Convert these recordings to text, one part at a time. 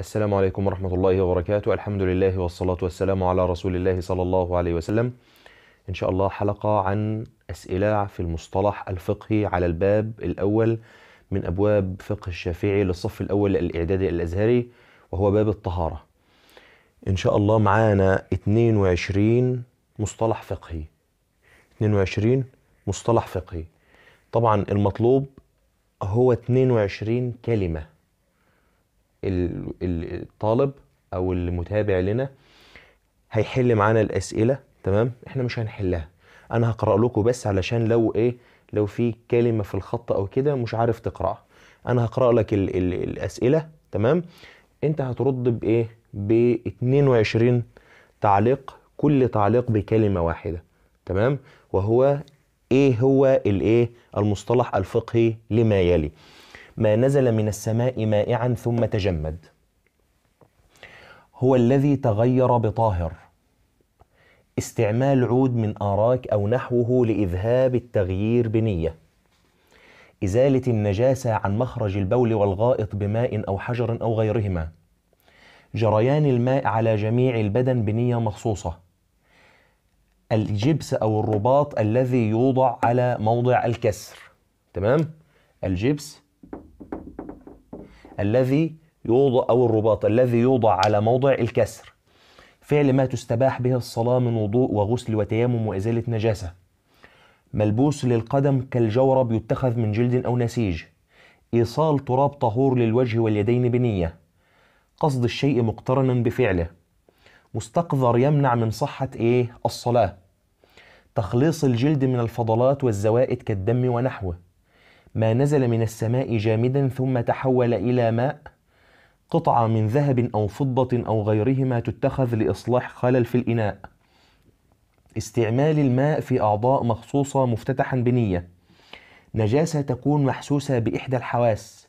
السلام عليكم ورحمة الله وبركاته الحمد لله والصلاة والسلام على رسول الله صلى الله عليه وسلم إن شاء الله حلقة عن أسئلة في المصطلح الفقهي على الباب الأول من أبواب فقه الشافعي للصف الأول الإعدادي الأزهري وهو باب الطهارة إن شاء الله معانا 22 مصطلح فقهي 22 مصطلح فقهي طبعا المطلوب هو 22 كلمة الطالب او المتابع لنا هيحل معانا الاسئله تمام احنا مش هنحلها انا هقرا لكم بس علشان لو ايه لو في كلمه في الخط او كده مش عارف تقراها انا هقرا لك الـ الـ الاسئله تمام انت هترد بايه ب 22 تعليق كل تعليق بكلمه واحده تمام وهو ايه هو الايه المصطلح الفقهي لما يلي ما نزل من السماء مائعا ثم تجمد هو الذي تغير بطاهر استعمال عود من آراك أو نحوه لإذهاب التغيير بنية إزالة النجاسة عن مخرج البول والغائط بماء أو حجر أو غيرهما جريان الماء على جميع البدن بنية مخصوصة الجبس أو الرباط الذي يوضع على موضع الكسر تمام؟ الجبس الذي يوضع أو الرباط الذي يوضع على موضع الكسر فعل ما تستباح به الصلاة من وضوء وغسل وتيمم وإزالة نجاسة ملبوس للقدم كالجورب يتخذ من جلد أو نسيج إيصال تراب طهور للوجه واليدين بنية قصد الشيء مقترنا بفعله مستقذر يمنع من صحة إيه؟ الصلاة تخليص الجلد من الفضلات والزوائد كالدم ونحوه ما نزل من السماء جامدا ثم تحول الى ماء قطعه من ذهب او فضه او غيرهما تتخذ لاصلاح خلل في الاناء استعمال الماء في اعضاء مخصوصه مفتتحا بنيه نجاسه تكون محسوسه باحدى الحواس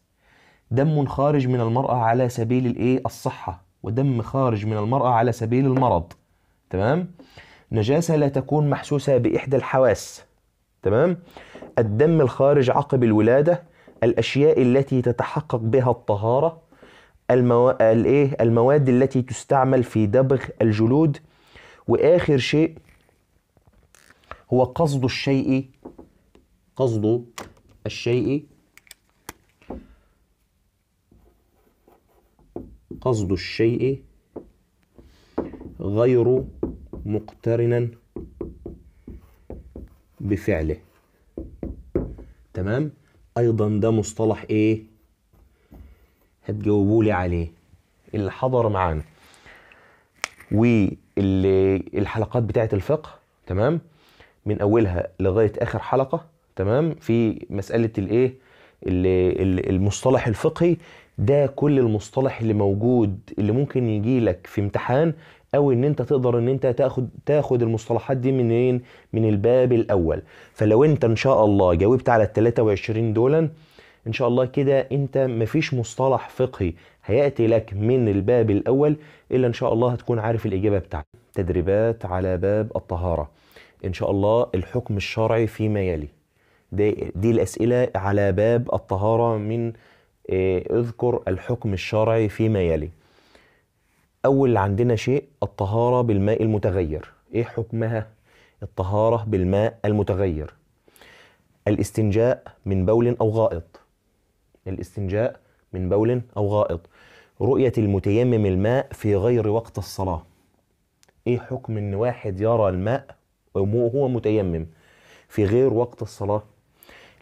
دم خارج من المراه على سبيل الايه الصحه ودم خارج من المراه على سبيل المرض تمام نجاسه لا تكون محسوسه باحدى الحواس تمام الدم الخارج عقب الولادة الأشياء التي تتحقق بها الطهارة المو... الايه المواد التي تستعمل في دبغ الجلود واخر شيء هو قصد الشيء قصد الشيء قصد الشيء غير مقترنا بفعله تمام ايضا ده مصطلح ايه هتجاوبوا لي عليه اللي حضر معانا والحلقات بتاعه الفقه تمام من اولها لغايه اخر حلقه تمام في مساله الايه المصطلح الفقهي ده كل المصطلح اللي موجود اللي ممكن يجي لك في امتحان او ان انت تقدر ان انت تاخد تاخد المصطلحات دي منين من الباب الاول فلو انت ان شاء الله جاوبت على ال 23 دولا ان شاء الله كده انت مفيش مصطلح فقهي هياتي لك من الباب الاول الا ان شاء الله هتكون عارف الاجابه بتاعتك تدريبات على باب الطهاره ان شاء الله الحكم الشرعي فيما يلي دي, دي الاسئله على باب الطهاره من آه، اذكر الحكم الشرعي فيما يلي اول عندنا شيء الطهاره بالماء المتغير ايه حكمها الطهاره بالماء المتغير الاستنجاء من بول او غائط الاستنجاء من بول او غائط رؤيه المتيمم الماء في غير وقت الصلاه ايه حكم ان واحد يرى الماء وهو متيمم في غير وقت الصلاه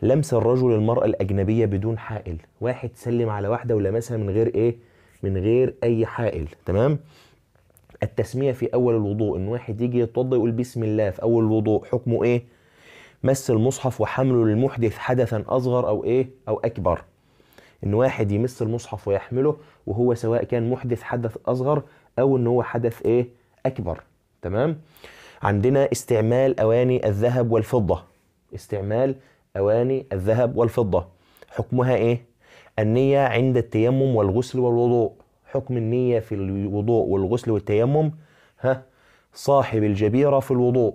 لمس الرجل المراه الاجنبيه بدون حائل واحد سلم على واحده ولمسها من غير ايه من غير اي حائل تمام التسميه في اول الوضوء ان واحد يجي يتوضا يقول بسم الله في اول الوضوء حكمه ايه مس المصحف وحمله للمحدث حدثا اصغر او ايه او اكبر ان واحد يمس المصحف ويحمله وهو سواء كان محدث حدث اصغر او ان هو حدث ايه اكبر تمام عندنا استعمال اواني الذهب والفضه استعمال اواني الذهب والفضه حكمها ايه النية عند التيمم والغسل والوضوء حكم النية في الوضوء والغسل والتيمم ها صاحب الجبيرة في الوضوء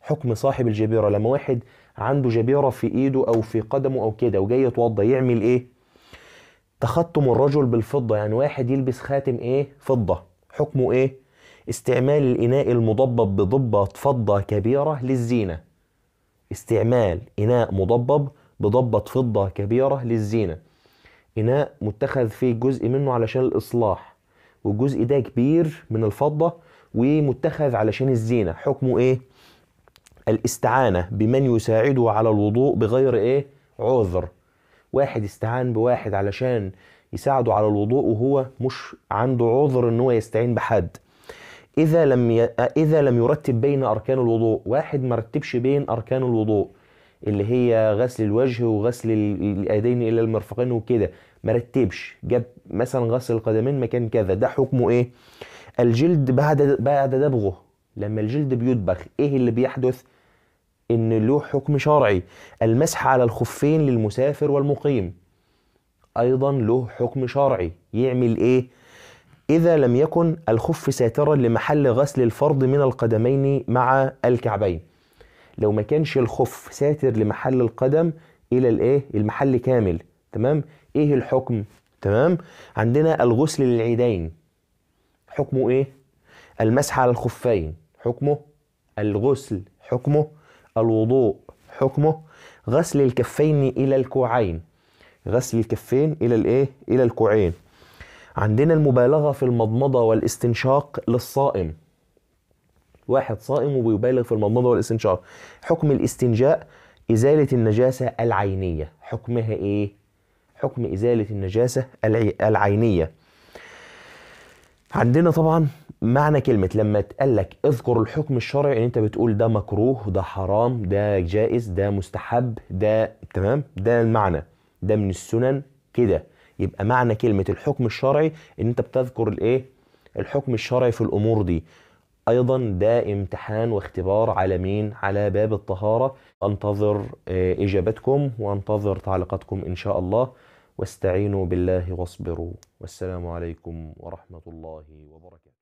حكم صاحب الجبيرة لما واحد عنده جبيرة في ايده او في قدمه او كده وجاي يتوضى يعمل ايه تختم الرجل بالفضة يعني واحد يلبس خاتم ايه فضة حكمه ايه استعمال الاناء المضبب بضبة فضة كبيرة للزينة استعمال اناء مضبب بضبة فضة كبيرة للزينة اناء متخذ فيه جزء منه علشان الاصلاح والجزء ده كبير من الفضه ومتخذ علشان الزينه حكمه ايه الاستعانه بمن يساعده على الوضوء بغير ايه عذر واحد استعان بواحد علشان يساعده على الوضوء وهو مش عنده عذر ان هو يستعين بحد اذا لم ي... اذا لم يرتب بين اركان الوضوء واحد ما رتبش بين اركان الوضوء اللي هي غسل الوجه وغسل اليدين الى المرفقين وكده مرتبش جاب مثلا غسل القدمين مكان كذا ده حكمه ايه الجلد بعد بعد دبغه لما الجلد بيدبخ ايه اللي بيحدث ان له حكم شرعي المسح على الخفين للمسافر والمقيم ايضا له حكم شرعي يعمل ايه اذا لم يكن الخف ساترا لمحل غسل الفرض من القدمين مع الكعبين لو ما كانش الخف ساتر لمحل القدم الى الايه المحل كامل تمام ايه الحكم تمام عندنا الغسل للعيدين حكمه ايه المسح على الخفين حكمه الغسل حكمه الوضوء حكمه غسل الكفين الى الكوعين غسل الكفين الى الايه الى الكوعين عندنا المبالغه في المضمضه والاستنشاق للصائم واحد صائم وبيبالغ في المضمضه والاستنشاق حكم الاستنجاء ازاله النجاسه العينيه حكمها ايه حكم ازاله النجاسه العينيه عندنا طبعا معنى كلمة لما اتقال لك اذكر الحكم الشرعي ان يعني انت بتقول ده مكروه ده حرام ده جائز ده مستحب ده تمام ده المعنى ده من السنن كده يبقى معنى كلمة الحكم الشرعي ان انت بتذكر الايه الحكم الشرعي في الامور دي ايضا ده امتحان واختبار على مين على باب الطهاره انتظر آه، اجابتكم وانتظر تعليقاتكم ان شاء الله واستعينوا بالله واصبروا والسلام عليكم ورحمه الله وبركاته